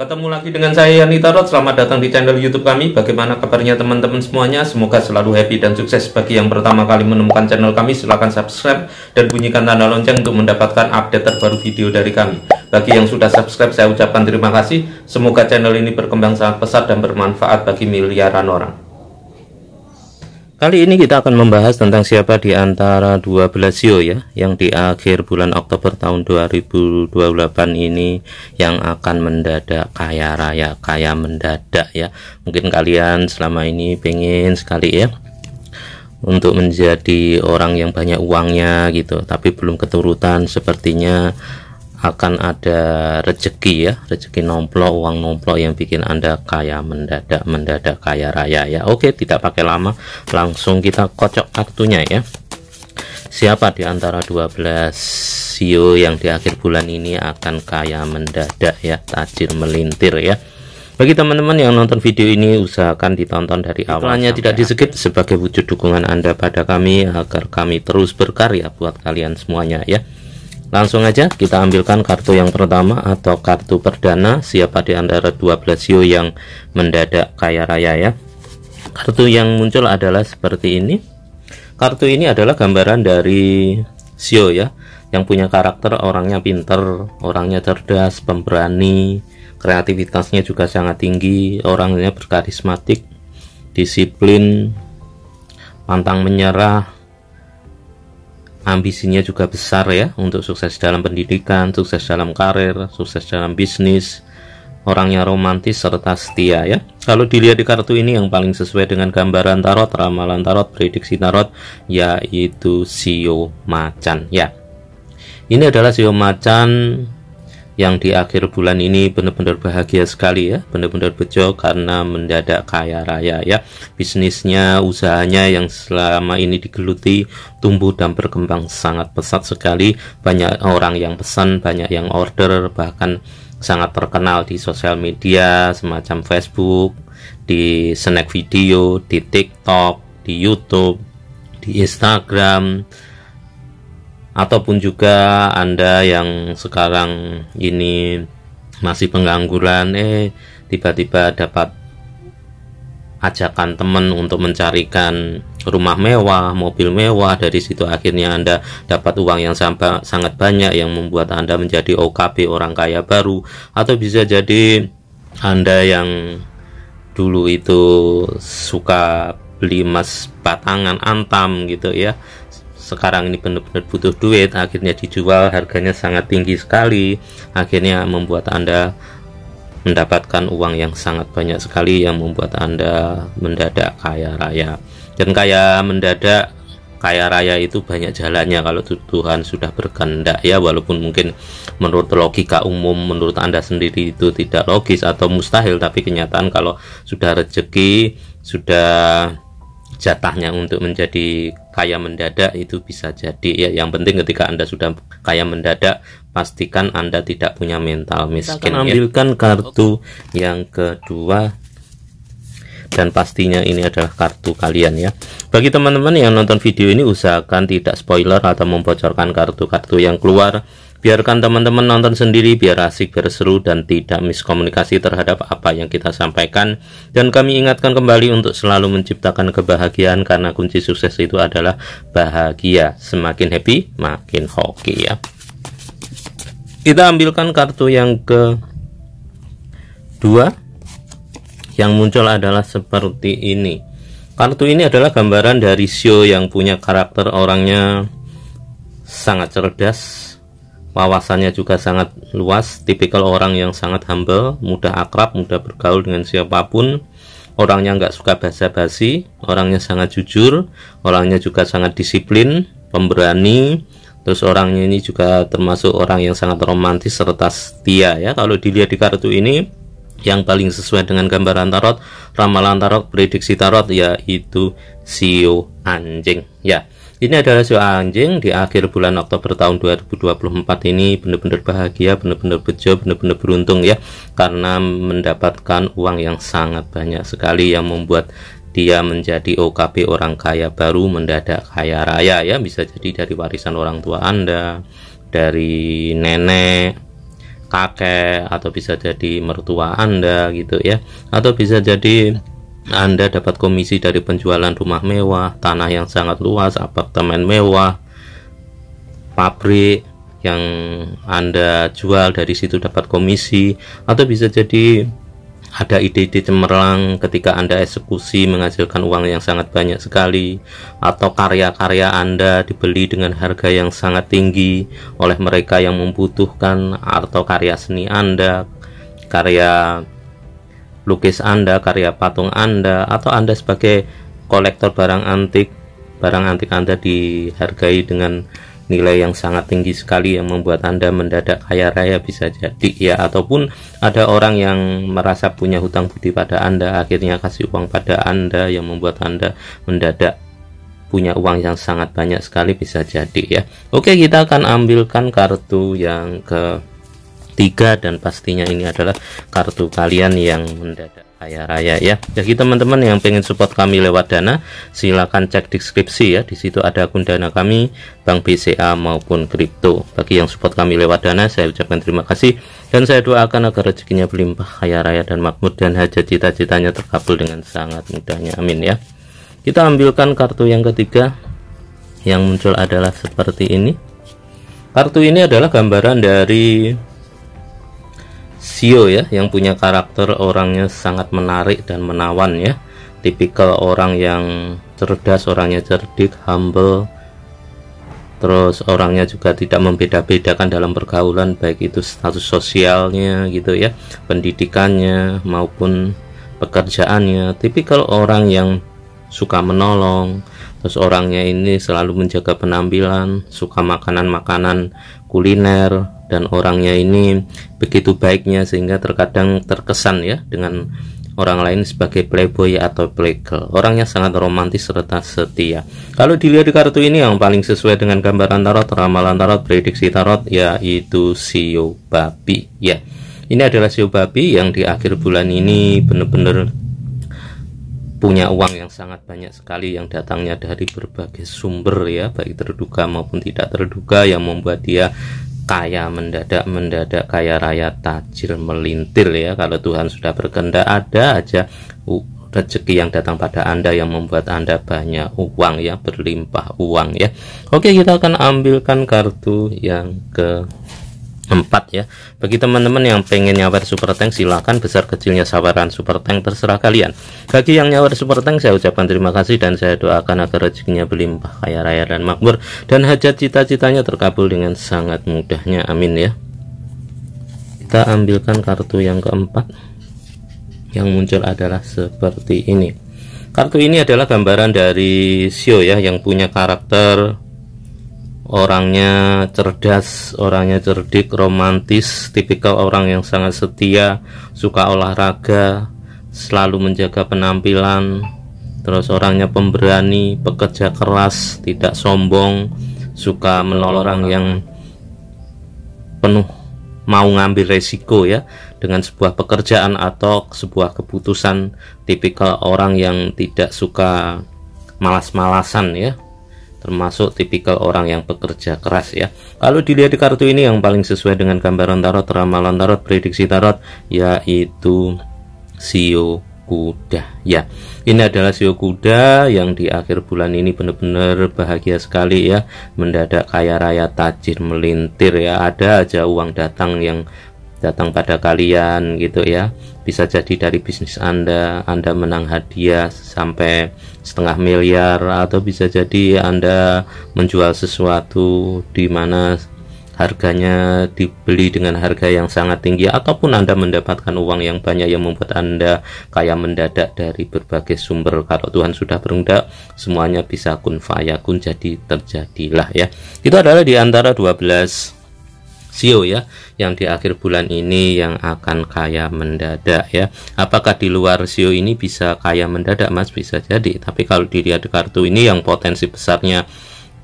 Ketemu lagi dengan saya Yani Tarot, selamat datang di channel YouTube kami. Bagaimana kabarnya teman-teman semuanya? Semoga selalu happy dan sukses. Bagi yang pertama kali menemukan channel kami, silahkan subscribe dan bunyikan tanda lonceng untuk mendapatkan update terbaru video dari kami. Bagi yang sudah subscribe, saya ucapkan terima kasih. Semoga channel ini berkembang sangat pesat dan bermanfaat bagi miliaran orang. Kali ini kita akan membahas tentang siapa di antara 12 sio ya yang di akhir bulan Oktober tahun 2028 ini yang akan mendadak kaya raya, kaya mendadak ya. Mungkin kalian selama ini pengen sekali ya untuk menjadi orang yang banyak uangnya gitu, tapi belum keturutan sepertinya akan ada rezeki ya rezeki nomplok uang nomplok yang bikin anda kaya mendadak mendadak kaya raya ya oke tidak pakai lama langsung kita kocok kartunya ya siapa di antara 12 CEO yang di akhir bulan ini akan kaya mendadak ya tajir melintir ya bagi teman-teman yang nonton video ini, usahakan ditonton dari awal. Iklannya tidak di sebagai wujud dukungan Anda pada kami agar kami terus berkarya buat kalian semuanya ya. Langsung aja kita ambilkan kartu yang pertama atau kartu perdana siapa di antara 12 Yo yang mendadak kaya raya ya. Kartu yang muncul adalah seperti ini. Kartu ini adalah gambaran dari Sio ya, yang punya karakter orangnya pinter, orangnya cerdas, pemberani, kreativitasnya juga sangat tinggi, orangnya berkarismatik, disiplin, pantang menyerah, ambisinya juga besar ya untuk sukses dalam pendidikan, sukses dalam karir, sukses dalam bisnis. Orangnya romantis serta setia ya. Kalau dilihat di kartu ini yang paling sesuai dengan gambaran tarot, ramalan tarot, prediksi tarot yaitu sio macan ya. Ini adalah sio macan yang di akhir bulan ini benar-benar bahagia sekali ya, benar-benar bejo karena mendadak kaya raya ya. Bisnisnya, usahanya yang selama ini digeluti tumbuh dan berkembang sangat pesat sekali. Banyak orang yang pesan, banyak yang order, bahkan sangat terkenal di sosial media semacam Facebook, di snack video, di TikTok, di YouTube, di Instagram, ataupun juga Anda yang sekarang ini masih pengangguran eh tiba-tiba dapat ajakan teman untuk mencarikan rumah mewah, mobil mewah dari situ akhirnya Anda dapat uang yang sangat banyak yang membuat Anda menjadi OKB orang kaya baru atau bisa jadi Anda yang dulu itu suka beli emas batangan antam gitu ya sekarang ini benar-benar butuh duit akhirnya dijual harganya sangat tinggi sekali akhirnya membuat anda mendapatkan uang yang sangat banyak sekali yang membuat anda mendadak kaya raya dan kaya mendadak kaya raya itu banyak jalannya kalau Tuhan sudah berkehendak ya walaupun mungkin menurut logika umum menurut Anda sendiri itu tidak logis atau mustahil tapi kenyataan kalau sudah rezeki sudah jatahnya untuk menjadi kaya mendadak itu bisa jadi ya yang penting ketika Anda sudah kaya mendadak pastikan Anda tidak punya mental miskin. Kita ya. ambilkan ya. kartu yang kedua dan pastinya ini adalah kartu kalian ya. Bagi teman-teman yang nonton video ini usahakan tidak spoiler atau membocorkan kartu-kartu yang keluar Biarkan teman-teman nonton sendiri biar asik, berseru dan tidak miskomunikasi terhadap apa yang kita sampaikan. Dan kami ingatkan kembali untuk selalu menciptakan kebahagiaan karena kunci sukses itu adalah bahagia. Semakin happy, makin hoki ya. Kita ambilkan kartu yang ke dua yang muncul adalah seperti ini. Kartu ini adalah gambaran dari Sio yang punya karakter orangnya sangat cerdas, wawasannya juga sangat luas, tipikal orang yang sangat humble, mudah akrab, mudah bergaul dengan siapapun, orangnya nggak suka basa-basi, orangnya sangat jujur, orangnya juga sangat disiplin, pemberani, terus orangnya ini juga termasuk orang yang sangat romantis serta setia ya. Kalau dilihat di kartu ini yang paling sesuai dengan gambaran tarot, ramalan tarot, prediksi tarot yaitu sio e anjing ya. Ini adalah si anjing di akhir bulan Oktober tahun 2024 ini benar-benar bahagia, benar-benar bejo, benar-benar beruntung ya karena mendapatkan uang yang sangat banyak sekali yang membuat dia menjadi OKP orang kaya baru mendadak kaya raya ya bisa jadi dari warisan orang tua Anda dari nenek kakek atau bisa jadi mertua Anda gitu ya atau bisa jadi anda dapat komisi dari penjualan rumah mewah, tanah yang sangat luas, apartemen mewah, pabrik yang Anda jual dari situ dapat komisi atau bisa jadi ada ide-ide cemerlang ketika Anda eksekusi menghasilkan uang yang sangat banyak sekali atau karya-karya Anda dibeli dengan harga yang sangat tinggi oleh mereka yang membutuhkan atau karya seni Anda karya lukis Anda, karya patung Anda, atau Anda sebagai kolektor barang antik, barang antik Anda dihargai dengan nilai yang sangat tinggi sekali yang membuat Anda mendadak kaya raya bisa jadi ya ataupun ada orang yang merasa punya hutang budi pada Anda akhirnya kasih uang pada Anda yang membuat Anda mendadak punya uang yang sangat banyak sekali bisa jadi ya. Oke, kita akan ambilkan kartu yang ke ketiga dan pastinya ini adalah kartu kalian yang mendadak kaya raya ya jadi teman-teman yang pengen support kami lewat dana silahkan cek deskripsi ya di situ ada akun dana kami bank BCA maupun kripto bagi yang support kami lewat dana saya ucapkan terima kasih dan saya doakan agar rezekinya berlimpah kaya raya dan makmur dan hajat cita-citanya terkabul dengan sangat mudahnya amin ya kita ambilkan kartu yang ketiga yang muncul adalah seperti ini kartu ini adalah gambaran dari Sio ya yang punya karakter orangnya sangat menarik dan menawan ya tipikal orang yang cerdas orangnya cerdik humble terus orangnya juga tidak membeda-bedakan dalam pergaulan baik itu status sosialnya gitu ya pendidikannya maupun pekerjaannya tipikal orang yang suka menolong terus orangnya ini selalu menjaga penampilan suka makanan-makanan kuliner dan orangnya ini begitu baiknya sehingga terkadang terkesan ya dengan orang lain sebagai playboy atau playgirl. Orangnya sangat romantis serta setia. Kalau dilihat di kartu ini yang paling sesuai dengan gambaran tarot, ramalan tarot, prediksi tarot yaitu Sio Babi ya. Ini adalah Sio Babi yang di akhir bulan ini benar-benar punya uang yang sangat banyak sekali yang datangnya dari berbagai sumber ya baik terduga maupun tidak terduga yang membuat dia kaya mendadak mendadak kaya raya tajir melintir ya kalau Tuhan sudah berkehendak ada aja uh, rezeki yang datang pada Anda yang membuat Anda banyak uang ya berlimpah uang ya. Oke, kita akan ambilkan kartu yang ke 4 ya. Bagi teman-teman yang pengen nyawar super tank silahkan besar kecilnya sawaran super tank terserah kalian. Bagi yang nyawar super tank saya ucapkan terima kasih dan saya doakan agar rezekinya berlimpah kaya raya dan makmur dan hajat cita-citanya terkabul dengan sangat mudahnya. Amin ya. Kita ambilkan kartu yang keempat. Yang muncul adalah seperti ini. Kartu ini adalah gambaran dari Sio ya yang punya karakter orangnya cerdas, orangnya cerdik, romantis, tipikal orang yang sangat setia, suka olahraga, selalu menjaga penampilan, terus orangnya pemberani, pekerja keras, tidak sombong, suka menolong orang yang penuh mau ngambil resiko ya dengan sebuah pekerjaan atau sebuah keputusan tipikal orang yang tidak suka malas-malasan ya termasuk tipikal orang yang bekerja keras ya kalau dilihat di kartu ini yang paling sesuai dengan gambaran tarot ramalan tarot prediksi tarot yaitu sio kuda ya ini adalah sio kuda yang di akhir bulan ini benar-benar bahagia sekali ya mendadak kaya raya tajir melintir ya ada aja uang datang yang datang pada kalian gitu ya bisa jadi dari bisnis Anda Anda menang hadiah sampai setengah miliar atau bisa jadi Anda menjual sesuatu di mana harganya dibeli dengan harga yang sangat tinggi ataupun Anda mendapatkan uang yang banyak yang membuat Anda kaya mendadak dari berbagai sumber kalau Tuhan sudah berundak semuanya bisa kun fayakun jadi terjadilah ya itu adalah di antara 12 Sio ya yang di akhir bulan ini yang akan kaya mendadak ya apakah di luar Sio ini bisa kaya mendadak Mas bisa jadi tapi kalau dilihat di kartu ini yang potensi besarnya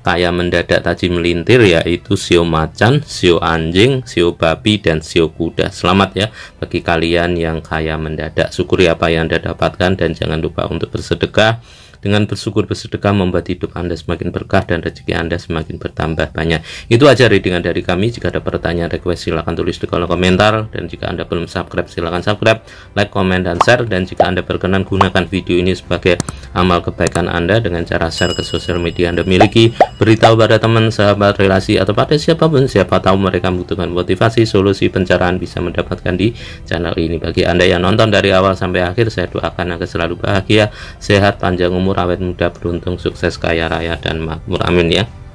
kaya mendadak tajam melintir yaitu Sio macan Sio anjing Sio babi dan Sio kuda selamat ya bagi kalian yang kaya mendadak syukuri apa yang Anda dapatkan dan jangan lupa untuk bersedekah dengan bersyukur bersedekah membuat hidup Anda semakin berkah dan rezeki Anda semakin bertambah banyak. Itu aja readingan dari kami. Jika ada pertanyaan request silahkan tulis di kolom komentar dan jika Anda belum subscribe silahkan subscribe, like, comment, dan share dan jika Anda berkenan gunakan video ini sebagai amal kebaikan Anda dengan cara share ke sosial media Anda miliki, beritahu pada teman, sahabat, relasi atau pada siapapun siapa tahu mereka membutuhkan motivasi, solusi pencerahan bisa mendapatkan di channel ini. Bagi Anda yang nonton dari awal sampai akhir, saya doakan agar selalu bahagia, sehat, panjang umur awet muda beruntung sukses kaya raya dan makmur amin ya